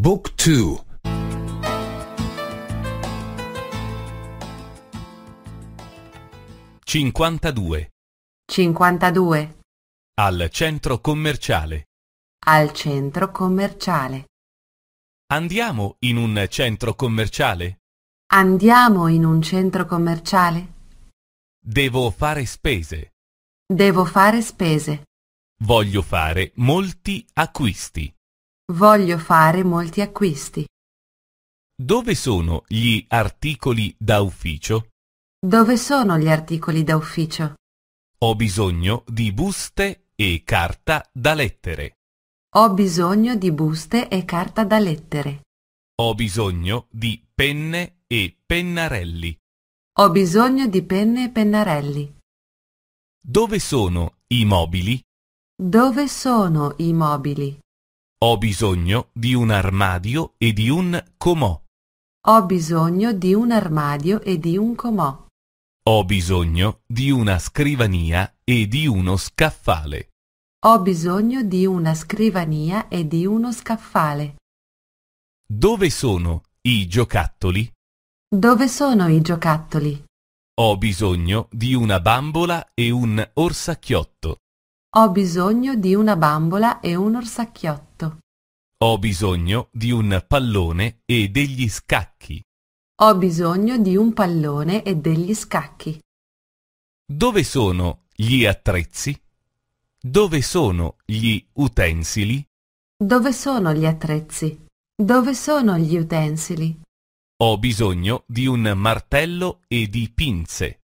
Book 2 52 52 Al centro commerciale Al centro commerciale Andiamo in un centro commerciale? Andiamo in un centro commerciale? Devo fare spese. Devo fare spese. Voglio fare molti acquisti. Voglio fare molti acquisti. Dove sono gli articoli da ufficio? Dove sono gli articoli da ufficio? Ho bisogno di buste e carta da lettere. Ho bisogno di buste e carta da lettere. Ho bisogno di penne e pennarelli. Ho bisogno di penne e pennarelli. Dove sono i mobili? Dove sono i mobili? Ho bisogno di un armadio e di un comò. Ho bisogno di un armadio e di un comò. Ho bisogno di una scrivania e di uno scaffale. Ho bisogno di una scrivania e di uno scaffale. Dove sono i giocattoli? Dove sono i giocattoli? Ho bisogno di una bambola e un orsacchiotto. Ho bisogno di una bambola e un orsacchiotto. Ho bisogno di un pallone e degli scacchi. Ho bisogno di un pallone e degli scacchi. Dove sono gli attrezzi? Dove sono gli utensili? Dove sono gli attrezzi? Dove sono gli utensili? Ho bisogno di un martello e di pinze.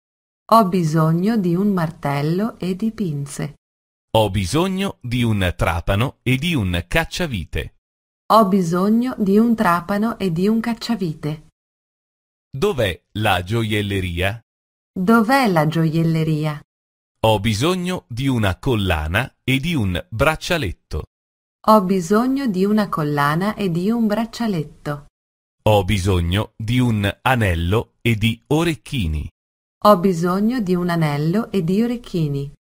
Ho bisogno di un martello e di pinze. Ho bisogno di un trapano e di un cacciavite. Ho bisogno di un trapano e di un cacciavite. Dov'è la gioielleria? Dov'è la gioielleria? Ho bisogno di una collana e di un braccialetto. Ho bisogno di una collana e di un braccialetto. Ho bisogno di un anello e di orecchini. Ho bisogno di un anello e di orecchini.